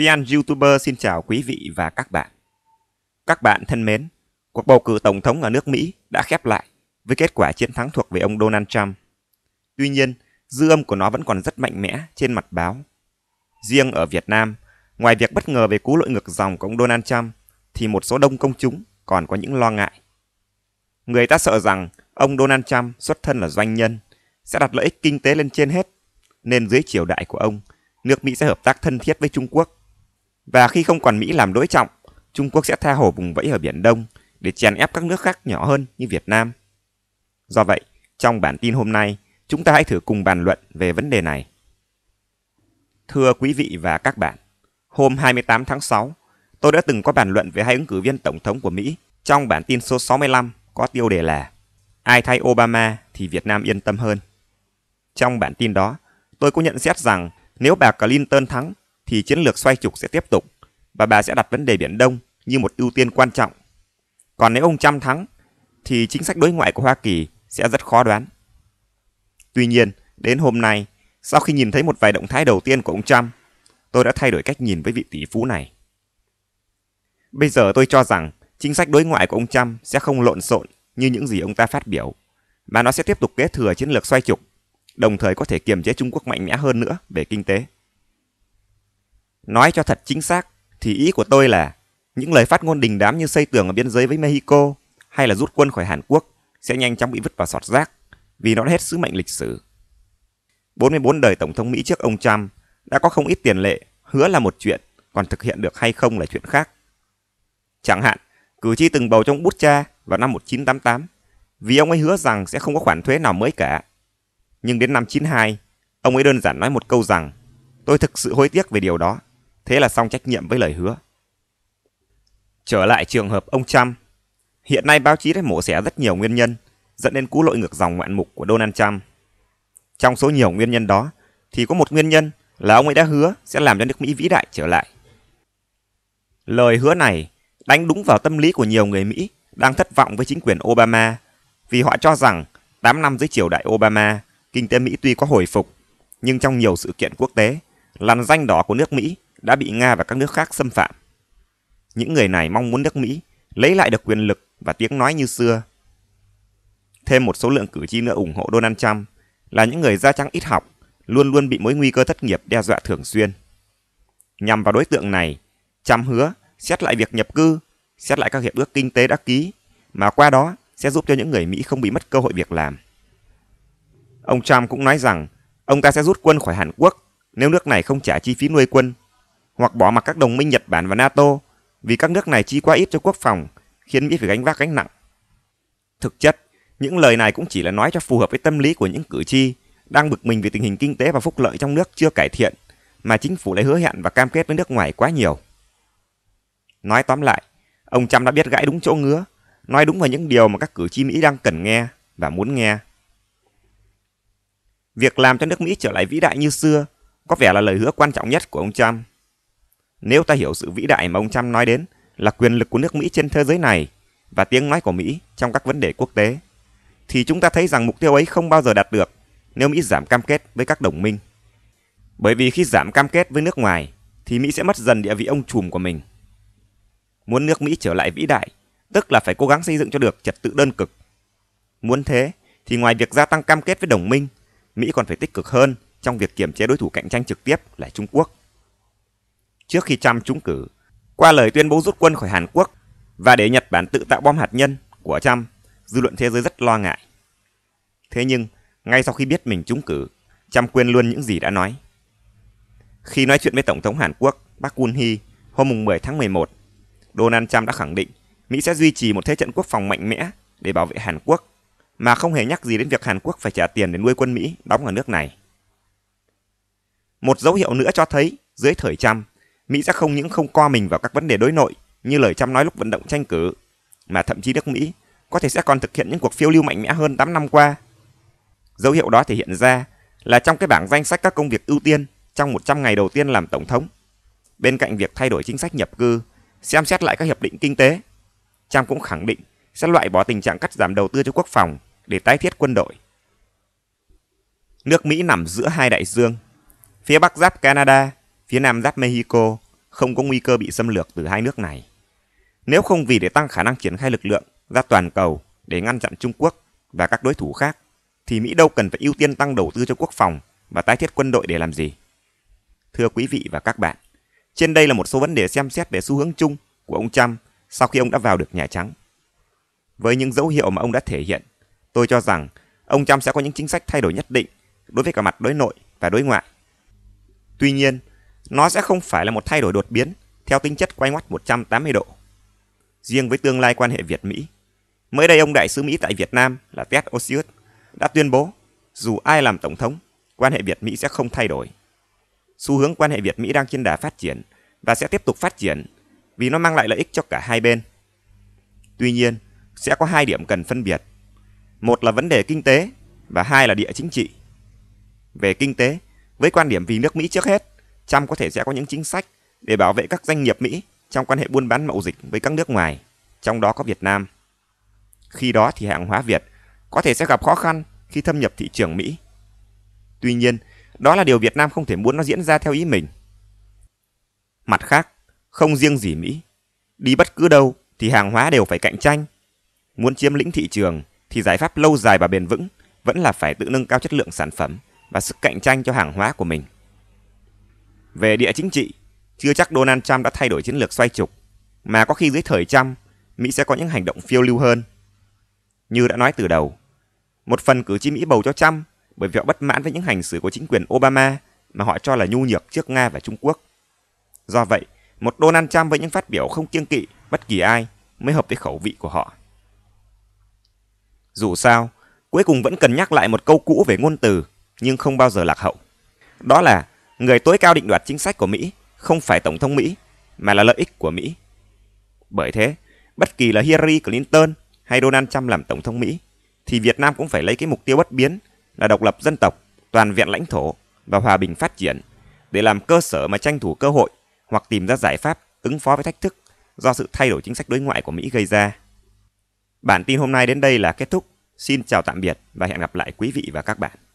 VN YouTuber xin chào quý vị và các bạn. Các bạn thân mến, cuộc bầu cử tổng thống ở nước Mỹ đã khép lại với kết quả chiến thắng thuộc về ông Donald Trump. Tuy nhiên, dư âm của nó vẫn còn rất mạnh mẽ trên mặt báo. Riêng ở Việt Nam, ngoài việc bất ngờ về cú lội ngược dòng của ông Donald Trump, thì một số đông công chúng còn có những lo ngại. Người ta sợ rằng ông Donald Trump xuất thân là doanh nhân, sẽ đặt lợi ích kinh tế lên trên hết, nên dưới triều đại của ông, nước Mỹ sẽ hợp tác thân thiết với Trung Quốc và khi không còn Mỹ làm đối trọng, Trung Quốc sẽ tha hồ vùng vẫy ở Biển Đông để chèn ép các nước khác nhỏ hơn như Việt Nam. Do vậy, trong bản tin hôm nay, chúng ta hãy thử cùng bàn luận về vấn đề này. Thưa quý vị và các bạn, hôm 28 tháng 6, tôi đã từng có bàn luận về hai ứng cử viên tổng thống của Mỹ trong bản tin số 65 có tiêu đề là Ai thay Obama thì Việt Nam yên tâm hơn. Trong bản tin đó, tôi cũng nhận xét rằng nếu bà Clinton thắng thì chiến lược xoay trục sẽ tiếp tục và bà sẽ đặt vấn đề Biển Đông như một ưu tiên quan trọng. Còn nếu ông Trump thắng, thì chính sách đối ngoại của Hoa Kỳ sẽ rất khó đoán. Tuy nhiên, đến hôm nay, sau khi nhìn thấy một vài động thái đầu tiên của ông Trump, tôi đã thay đổi cách nhìn với vị tỷ phú này. Bây giờ tôi cho rằng chính sách đối ngoại của ông Trump sẽ không lộn xộn như những gì ông ta phát biểu, mà nó sẽ tiếp tục kế thừa chiến lược xoay trục, đồng thời có thể kiềm chế Trung Quốc mạnh mẽ hơn nữa về kinh tế. Nói cho thật chính xác, thì ý của tôi là những lời phát ngôn đình đám như xây tường ở biên giới với Mexico hay là rút quân khỏi Hàn Quốc sẽ nhanh chóng bị vứt vào sọt rác vì nó đã hết sứ mệnh lịch sử. 44 đời Tổng thống Mỹ trước ông Trump đã có không ít tiền lệ hứa là một chuyện, còn thực hiện được hay không là chuyện khác. Chẳng hạn, cử tri từng bầu trong bút cha vào năm 1988 vì ông ấy hứa rằng sẽ không có khoản thuế nào mới cả. Nhưng đến năm 92, ông ấy đơn giản nói một câu rằng tôi thực sự hối tiếc về điều đó. Thế là xong trách nhiệm với lời hứa. Trở lại trường hợp ông Trump. Hiện nay báo chí đã mổ xẻ rất nhiều nguyên nhân dẫn đến cú lội ngược dòng ngoạn mục của Donald Trump. Trong số nhiều nguyên nhân đó thì có một nguyên nhân là ông ấy đã hứa sẽ làm cho nước Mỹ vĩ đại trở lại. Lời hứa này đánh đúng vào tâm lý của nhiều người Mỹ đang thất vọng với chính quyền Obama vì họ cho rằng 8 năm dưới triều đại Obama, kinh tế Mỹ tuy có hồi phục, nhưng trong nhiều sự kiện quốc tế, làn danh đỏ của nước Mỹ đã bị Nga và các nước khác xâm phạm. Những người này mong muốn nước Mỹ lấy lại được quyền lực và tiếng nói như xưa. Thêm một số lượng cử tri nữa ủng hộ Donald Trump là những người da trắng ít học, luôn luôn bị mối nguy cơ thất nghiệp đe dọa thường xuyên. Nhằm vào đối tượng này, Trump hứa xét lại việc nhập cư, xét lại các hiệp ước kinh tế đã ký, mà qua đó sẽ giúp cho những người Mỹ không bị mất cơ hội việc làm. Ông Trump cũng nói rằng ông ta sẽ rút quân khỏi Hàn Quốc nếu nước này không trả chi phí nuôi quân hoặc bỏ mặc các đồng minh Nhật Bản và NATO vì các nước này chi quá ít cho quốc phòng, khiến Mỹ phải gánh vác gánh nặng. Thực chất, những lời này cũng chỉ là nói cho phù hợp với tâm lý của những cử tri đang bực mình vì tình hình kinh tế và phúc lợi trong nước chưa cải thiện mà chính phủ lại hứa hẹn và cam kết với nước ngoài quá nhiều. Nói tóm lại, ông Trump đã biết gãi đúng chỗ ngứa, nói đúng vào những điều mà các cử tri Mỹ đang cần nghe và muốn nghe. Việc làm cho nước Mỹ trở lại vĩ đại như xưa có vẻ là lời hứa quan trọng nhất của ông Trump. Nếu ta hiểu sự vĩ đại mà ông Trump nói đến là quyền lực của nước Mỹ trên thế giới này và tiếng nói của Mỹ trong các vấn đề quốc tế, thì chúng ta thấy rằng mục tiêu ấy không bao giờ đạt được nếu Mỹ giảm cam kết với các đồng minh. Bởi vì khi giảm cam kết với nước ngoài, thì Mỹ sẽ mất dần địa vị ông trùm của mình. Muốn nước Mỹ trở lại vĩ đại, tức là phải cố gắng xây dựng cho được trật tự đơn cực. Muốn thế, thì ngoài việc gia tăng cam kết với đồng minh, Mỹ còn phải tích cực hơn trong việc kiểm chế đối thủ cạnh tranh trực tiếp là Trung Quốc trước khi Trump trúng cử, qua lời tuyên bố rút quân khỏi Hàn Quốc và để Nhật Bản tự tạo bom hạt nhân của Trump, dư luận thế giới rất lo ngại. Thế nhưng, ngay sau khi biết mình trúng cử, Trump quên luôn những gì đã nói. Khi nói chuyện với Tổng thống Hàn Quốc Park Geun-hye hôm mùng 10 tháng 11, Donald Trump đã khẳng định Mỹ sẽ duy trì một thế trận quốc phòng mạnh mẽ để bảo vệ Hàn Quốc, mà không hề nhắc gì đến việc Hàn Quốc phải trả tiền để nuôi quân Mỹ đóng ở nước này. Một dấu hiệu nữa cho thấy, dưới thời Trump, Mỹ sẽ không những không co mình vào các vấn đề đối nội như lời Trump nói lúc vận động tranh cử, mà thậm chí nước Mỹ có thể sẽ còn thực hiện những cuộc phiêu lưu mạnh mẽ hơn 8 năm qua. Dấu hiệu đó thể hiện ra là trong cái bảng danh sách các công việc ưu tiên trong 100 ngày đầu tiên làm tổng thống. Bên cạnh việc thay đổi chính sách nhập cư, xem xét lại các hiệp định kinh tế, Trump cũng khẳng định sẽ loại bỏ tình trạng cắt giảm đầu tư cho quốc phòng để tái thiết quân đội. Nước Mỹ nằm giữa hai đại dương. Phía Bắc giáp Canada, phía nam giáp Mexico không có nguy cơ bị xâm lược từ hai nước này. Nếu không vì để tăng khả năng triển khai lực lượng ra toàn cầu để ngăn chặn Trung Quốc và các đối thủ khác, thì Mỹ đâu cần phải ưu tiên tăng đầu tư cho quốc phòng và tái thiết quân đội để làm gì. Thưa quý vị và các bạn, trên đây là một số vấn đề xem xét về xu hướng chung của ông Trump sau khi ông đã vào được Nhà Trắng. Với những dấu hiệu mà ông đã thể hiện, tôi cho rằng ông Trump sẽ có những chính sách thay đổi nhất định đối với cả mặt đối nội và đối ngoại. Tuy nhiên, nó sẽ không phải là một thay đổi đột biến theo tính chất quay ngoắt 180 độ. Riêng với tương lai quan hệ Việt-Mỹ, mới đây ông đại sứ Mỹ tại Việt Nam là Ted Osius đã tuyên bố dù ai làm tổng thống, quan hệ Việt-Mỹ sẽ không thay đổi. Xu hướng quan hệ Việt-Mỹ đang trên đà phát triển và sẽ tiếp tục phát triển vì nó mang lại lợi ích cho cả hai bên. Tuy nhiên, sẽ có hai điểm cần phân biệt. Một là vấn đề kinh tế và hai là địa chính trị. Về kinh tế, với quan điểm vì nước Mỹ trước hết, Trump có thể sẽ có những chính sách để bảo vệ các doanh nghiệp Mỹ trong quan hệ buôn bán mậu dịch với các nước ngoài, trong đó có Việt Nam. Khi đó thì hàng hóa Việt có thể sẽ gặp khó khăn khi thâm nhập thị trường Mỹ. Tuy nhiên, đó là điều Việt Nam không thể muốn nó diễn ra theo ý mình. Mặt khác, không riêng gì Mỹ, đi bất cứ đâu thì hàng hóa đều phải cạnh tranh. Muốn chiếm lĩnh thị trường thì giải pháp lâu dài và bền vững vẫn là phải tự nâng cao chất lượng sản phẩm và sức cạnh tranh cho hàng hóa của mình. Về địa chính trị, chưa chắc Donald Trump đã thay đổi chiến lược xoay trục, mà có khi dưới thời Trump, Mỹ sẽ có những hành động phiêu lưu hơn. Như đã nói từ đầu, một phần cử tri Mỹ bầu cho Trump bởi vì họ bất mãn với những hành xử của chính quyền Obama mà họ cho là nhu nhược trước Nga và Trung Quốc. Do vậy, một Donald Trump với những phát biểu không kiêng kỵ bất kỳ ai mới hợp với khẩu vị của họ. Dù sao, cuối cùng vẫn cần nhắc lại một câu cũ về ngôn từ nhưng không bao giờ lạc hậu. Đó là người tối cao định đoạt chính sách của Mỹ không phải Tổng thống Mỹ, mà là lợi ích của Mỹ. Bởi thế, bất kỳ là Hillary Clinton hay Donald Trump làm Tổng thống Mỹ, thì Việt Nam cũng phải lấy cái mục tiêu bất biến là độc lập dân tộc, toàn vẹn lãnh thổ và hòa bình phát triển để làm cơ sở mà tranh thủ cơ hội hoặc tìm ra giải pháp ứng phó với thách thức do sự thay đổi chính sách đối ngoại của Mỹ gây ra. Bản tin hôm nay đến đây là kết thúc. Xin chào tạm biệt và hẹn gặp lại quý vị và các bạn.